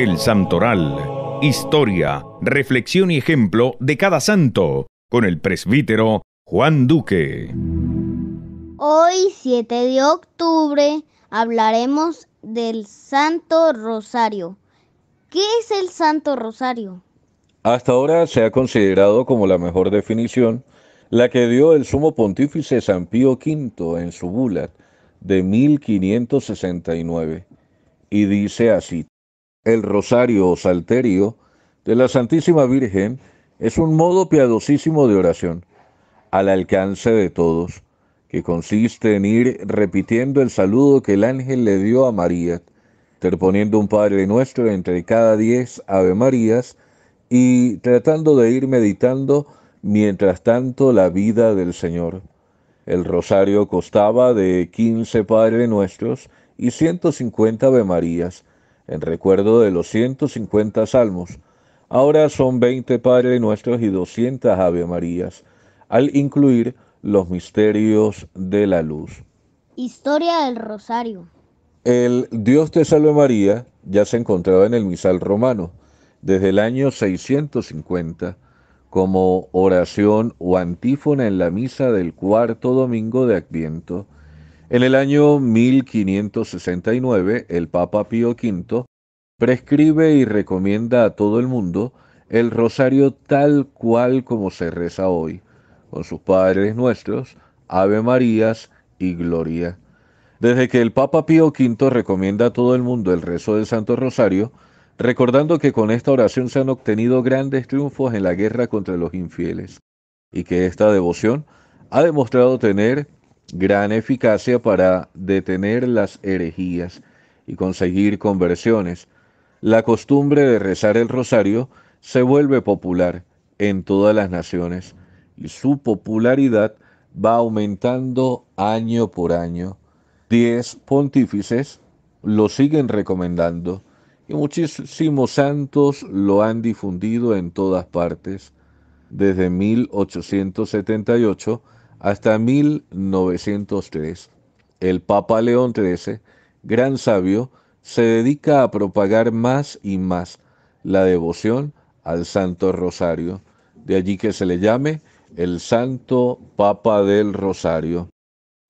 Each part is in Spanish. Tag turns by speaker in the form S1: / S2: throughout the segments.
S1: El Santoral. Historia, reflexión y ejemplo de cada santo, con el presbítero Juan Duque.
S2: Hoy, 7 de octubre, hablaremos del Santo Rosario. ¿Qué es el Santo Rosario?
S1: Hasta ahora se ha considerado como la mejor definición la que dio el sumo pontífice San Pío V en su bula de 1569 y dice así. El rosario o salterio de la Santísima Virgen es un modo piadosísimo de oración, al alcance de todos, que consiste en ir repitiendo el saludo que el ángel le dio a María, interponiendo un Padre Nuestro entre cada diez Ave Marías y tratando de ir meditando mientras tanto la vida del Señor. El rosario costaba de 15 Padre Nuestros y 150 Ave Marías, en recuerdo de los 150 salmos. Ahora son 20 Padres Nuestros y 200 Ave Marías, al incluir los misterios de la luz.
S2: Historia del Rosario.
S1: El Dios te salve María ya se encontraba en el misal romano desde el año 650 como oración o antífona en la misa del cuarto domingo de Adviento en el año 1569, el Papa Pío V prescribe y recomienda a todo el mundo el rosario tal cual como se reza hoy, con sus Padres Nuestros, Ave Marías y Gloria. Desde que el Papa Pío V recomienda a todo el mundo el rezo del Santo Rosario, recordando que con esta oración se han obtenido grandes triunfos en la guerra contra los infieles y que esta devoción ha demostrado tener gran eficacia para detener las herejías y conseguir conversiones. La costumbre de rezar el rosario se vuelve popular en todas las naciones y su popularidad va aumentando año por año. Diez pontífices lo siguen recomendando y muchísimos santos lo han difundido en todas partes. Desde 1878, hasta 1903, el Papa León XIII, gran sabio, se dedica a propagar más y más la devoción al Santo Rosario, de allí que se le llame el Santo Papa del Rosario.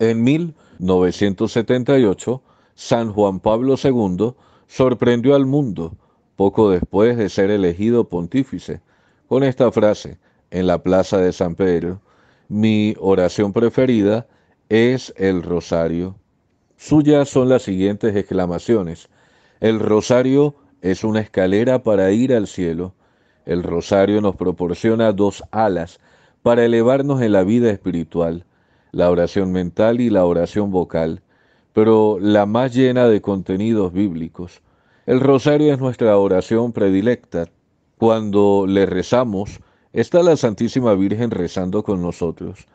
S1: En 1978, San Juan Pablo II sorprendió al mundo poco después de ser elegido pontífice con esta frase en la Plaza de San Pedro. Mi oración preferida es el rosario. Suyas son las siguientes exclamaciones. El rosario es una escalera para ir al cielo. El rosario nos proporciona dos alas para elevarnos en la vida espiritual, la oración mental y la oración vocal, pero la más llena de contenidos bíblicos. El rosario es nuestra oración predilecta. Cuando le rezamos, Está la Santísima Virgen rezando con nosotros.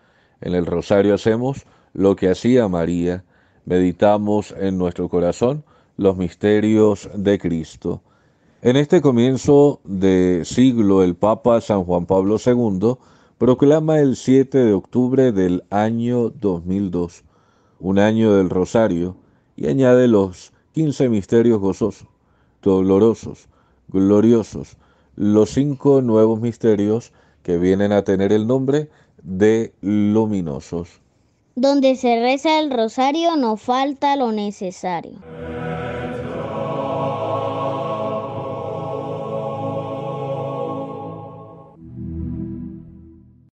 S1: En el rosario hacemos lo que hacía María, meditamos en nuestro corazón los misterios de Cristo. En este comienzo de siglo, el Papa San Juan Pablo II proclama el 7 de octubre del año 2002, un año del rosario, y añade los 15 misterios gozosos, dolorosos, gloriosos, los cinco nuevos misterios que vienen a tener el nombre de luminosos.
S2: Donde se reza el rosario no falta lo necesario.